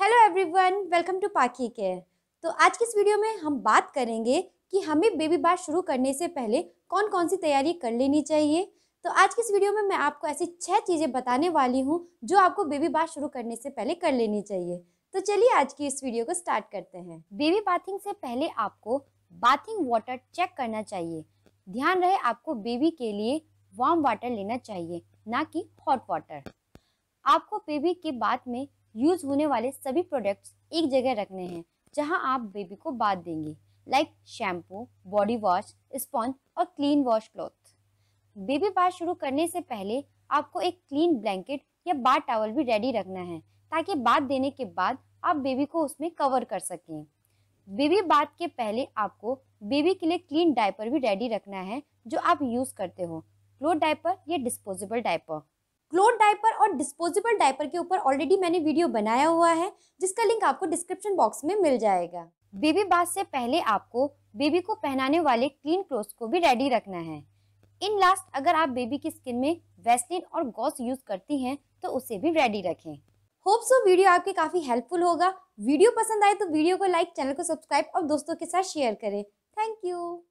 hello everyone welcome to Pakhi care तो आज की इस वीडियो में हम बात करेंगे कि हमें बेबी बार शुरू करने से पहले कौन कौन सी तैयारी कर लेनी चाहिए तो आज की इस वीडियो में मैं आपको ऐसी छह चीज़ें बताने वाली हूँ जो आपको बेबी बार शुरू करने से पहले कर लेनी चाहिए तो चलिए आज की इस वीडियो को स्टार्ट करते हैं बेबी बाथिंग से पहले आपको बाथिंग वाटर चेक करना चाहिए ध्यान रहे आपको बेबी के लिए वार्म वाटर लेना चाहिए ना कि हॉट वाटर आपको बेबी के बाद में यूज होने वाले सभी प्रोडक्ट्स एक जगह रखने हैं जहां आप बेबी को बात देंगे like shampoo body wash sponge और clean wash cloth baby bath शुरू करने से पहले आपको एक क्लीन ब्लैंकेट या बाथ टावल भी रेडी रखना है ताकि बात देने के बाद आप बेबी को उसमें कवर कर सकें बेबी बात के पहले आपको बेबी के लिए क्लीन डायपर भी रेडी रखना है जो आप यूज़ करते हो क्लो डायपर या डिस्पोजेबल डायपर क्लोथ डायपर और डिस्पोजेबल डायपर के ऊपर ऑलरेडी मैंने वीडियो बनाया हुआ है जिसका लिंक आपको डिस्क्रिप्शन बॉक्स में मिल जाएगा बेबी बाथ से पहले आपको बेबी को पहनाने वाले क्लीन क्लोथ को भी रेडी रखना है इन लास्ट अगर आप बेबी की स्किन में वेस्लिन और गॉस यूज करती हैं तो उसे भी रेडी रखें होप सो वीडियो आपके काफी हेल्पफुल होगा वीडियो पसंद आए तो वीडियो को लाइक चैनल को सब्सक्राइब और दोस्तों के साथ शेयर करें थैंक यू